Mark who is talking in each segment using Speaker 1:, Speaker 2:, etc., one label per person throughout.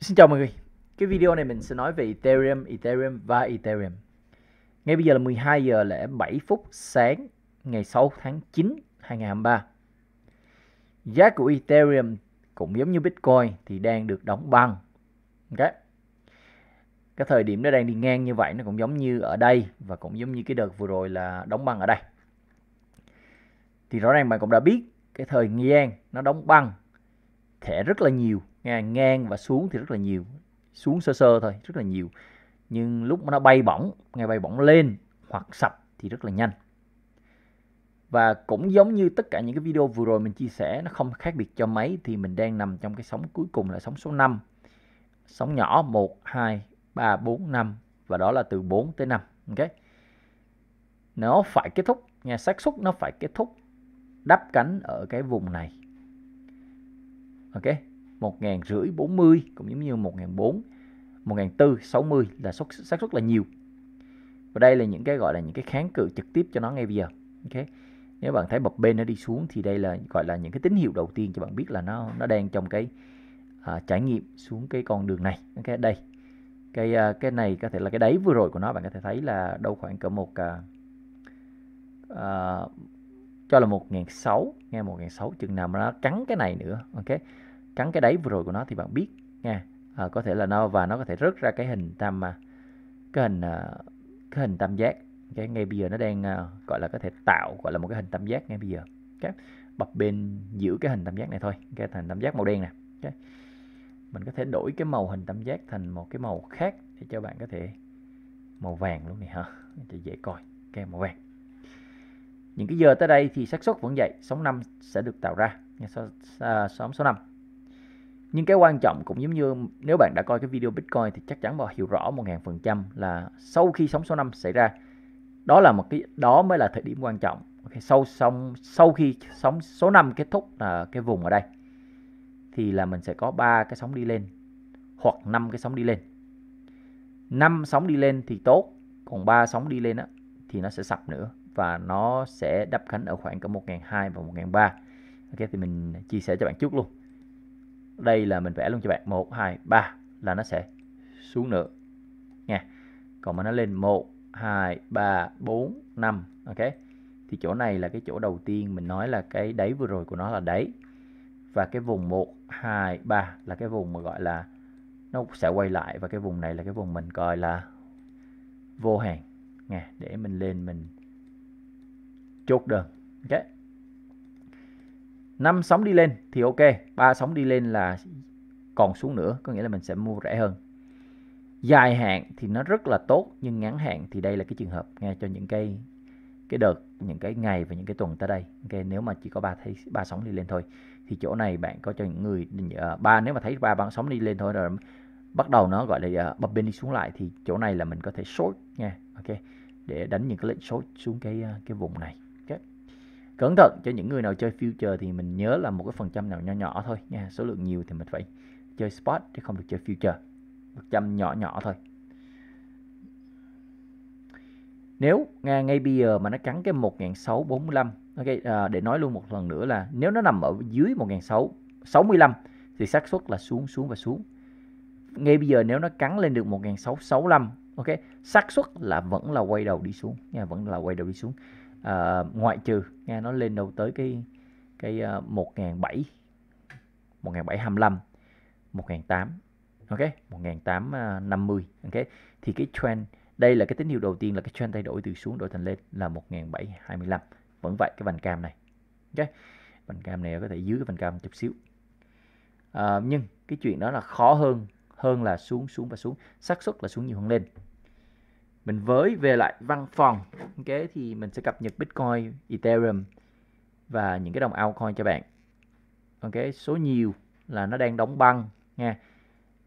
Speaker 1: Xin chào mọi người. Cái video này mình sẽ nói về Ethereum, Ethereum và Ethereum. Ngay bây giờ là 12 giờ lẻ 7 phút sáng ngày 6 tháng 9 2023. Giá của Ethereum cũng giống như Bitcoin thì đang được đóng băng. Ok. Cái thời điểm nó đang đi ngang như vậy nó cũng giống như ở đây và cũng giống như cái đợt vừa rồi là đóng băng ở đây. Thì rõ ràng bạn cũng đã biết cái thời gian nó đóng băng thẻ rất là nhiều ngang và xuống thì rất là nhiều xuống sơ sơ thôi rất là nhiều nhưng lúc mà nó bay bổng ngay bay bổng lên hoặc sập thì rất là nhanh và cũng giống như tất cả những cái video vừa rồi mình chia sẻ nó không khác biệt cho mấy thì mình đang nằm trong cái sóng cuối cùng là sóng số 5 sóng nhỏ 1 2 3 4 5 và đó là từ 4 tới 5 ok nó phải kết thúc nha xác suất nó phải kết thúc đắp cánh ở cái vùng này ok một ngàn rưỡi bốn mươi cũng giống như một ngàn bốn một ngàn tư sáu mươi là xác suất, suất là nhiều. Và đây là những cái gọi là những cái kháng cự trực tiếp cho nó ngay bây giờ. Ok. Nếu bạn thấy bập bên nó đi xuống thì đây là gọi là những cái tín hiệu đầu tiên cho bạn biết là nó nó đang trong cái à, trải nghiệm xuống cái con đường này. Ok, đây. Cái à, cái này có thể là cái đáy vừa rồi của nó bạn có thể thấy là đâu khoảng cỡ một à, à, cho là một 1 sáu nghe 1.600 chừng nào mà nó cắn cái này nữa. Ok cắn cái đáy vừa rồi của nó thì bạn biết nha à, có thể là nó và nó có thể rớt ra cái hình tam à, cái hình à, cái hình tam giác cái ngay bây giờ nó đang à, gọi là có thể tạo gọi là một cái hình tam giác ngay bây giờ cái bập bên giữ cái hình tam giác này thôi cái thành tam giác màu đen nè cái mình có thể đổi cái màu hình tam giác thành một cái màu khác để cho bạn có thể màu vàng luôn này hả cho dễ coi cái màu vàng những cái giờ tới đây thì xác suất vẫn vậy sóng năm sẽ được tạo ra sóng số năm nhưng cái quan trọng cũng giống như nếu bạn đã coi cái video Bitcoin thì chắc chắn bạn hiểu rõ 1000% là sau khi sóng số 5 xảy ra đó là một cái đó mới là thời điểm quan trọng okay, sau xong sau khi sóng số 5 kết thúc là cái vùng ở đây thì là mình sẽ có ba cái sóng đi lên hoặc năm cái sóng đi lên năm sóng đi lên thì tốt còn ba sóng đi lên á, thì nó sẽ sập nữa và nó sẽ đắp cánh ở khoảng cả 1002 và 1003 ok thì mình chia sẻ cho bạn trước luôn đây là mình vẽ luôn cho bạn 1 2 3 là nó sẽ xuống nữa nha còn mà nó lên 1 2 3 4 5 ok thì chỗ này là cái chỗ đầu tiên mình nói là cái đáy vừa rồi của nó là đáy và cái vùng 1 2 3 là cái vùng mà gọi là nó sẽ quay lại và cái vùng này là cái vùng mình coi là vô hàng nha để mình lên mình chốt đơn ok 5 sóng đi lên thì ok, 3 sóng đi lên là còn xuống nữa, có nghĩa là mình sẽ mua rẻ hơn. Dài hạn thì nó rất là tốt nhưng ngắn hạn thì đây là cái trường hợp nghe cho những cái cái đợt, những cái ngày và những cái tuần tới đây. Ok, nếu mà chỉ có 3 thấy 3 sóng đi lên thôi thì chỗ này bạn có cho những người ờ, ba nếu mà thấy ba băng sóng đi lên thôi rồi bắt đầu nó gọi là uh, bập bên đi xuống lại thì chỗ này là mình có thể short nha. Ok. Để đánh những cái lệnh short xuống cái ờ, cái vùng này cẩn thận cho những người nào chơi future thì mình nhớ là một cái phần trăm nào nhỏ nhỏ thôi nha số lượng nhiều thì mình phải chơi spot chứ không được chơi future một trăm nhỏ nhỏ thôi nếu ngay, ngay bây giờ mà nó cắn cái 1645 ok à, để nói luôn một lần nữa là nếu nó nằm ở dưới 1665 thì xác suất là xuống xuống và xuống ngay bây giờ nếu nó cắn lên được 1665 ok xác suất là vẫn là quay đầu đi xuống nha vẫn là quay đầu đi xuống à, ngoại trừ nghe nó lên đâu tới cái cái uh, 1007 1725 1008 ok 1850 ờ, ok thì cái trend đây là cái tín hiệu đầu tiên là cái trend thay đổi từ xuống đổi thành lên là 1725 vẫn vậy cái vành cam này ok vành cam này có thể dưới cái vành cam chút xíu à, nhưng cái chuyện đó là khó hơn hơn là xuống xuống và xuống xác suất là xuống nhiều hơn lên mình với về lại văn phòng ok thì mình sẽ cập nhật Bitcoin, Ethereum và những cái đồng altcoin cho bạn ok số nhiều là nó đang đóng băng nha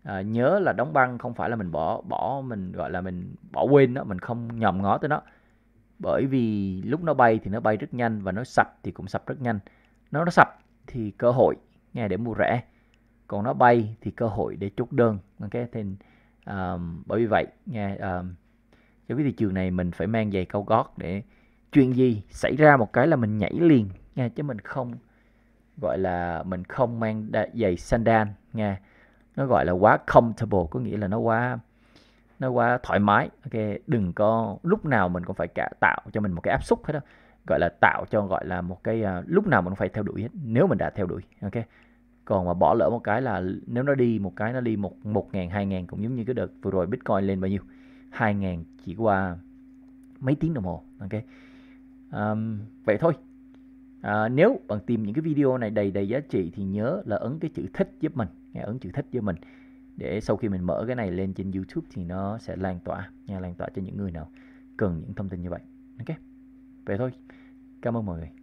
Speaker 1: à, nhớ là đóng băng không phải là mình bỏ bỏ mình gọi là mình bỏ quên đó, mình không nhòm ngó tới nó bởi vì lúc nó bay thì nó bay rất nhanh và nó sập thì cũng sập rất nhanh nó nó sập thì cơ hội nghe để mua rẻ còn nó bay thì cơ hội để chốt đơn ok thì um, bởi vì vậy nghe um, à, cái thị trường này mình phải mang giày cao gót để chuyện gì xảy ra một cái là mình nhảy liền nha chứ mình không gọi là mình không mang giày sandal nha nó gọi là quá comfortable có nghĩa là nó quá nó quá thoải mái ok đừng có lúc nào mình cũng phải cả tạo cho mình một cái áp suất hết đó gọi là tạo cho gọi là một cái uh, lúc nào mình cũng phải theo đuổi hết nếu mình đã theo đuổi ok còn mà bỏ lỡ một cái là nếu nó đi một cái nó đi một một ngàn hai ngàn cũng giống như cái đợt vừa rồi bitcoin lên bao nhiêu 2.000 chỉ qua mấy tiếng đồng hồ. Ok. Um, vậy thôi. À, nếu bạn tìm những cái video này đầy đầy giá trị thì nhớ là ấn cái chữ thích giúp mình, nghe ấn chữ thích giúp mình để sau khi mình mở cái này lên trên YouTube thì nó sẽ lan tỏa, nha lan tỏa cho những người nào cần những thông tin như vậy. Ok. Vậy thôi. Cảm ơn mọi người.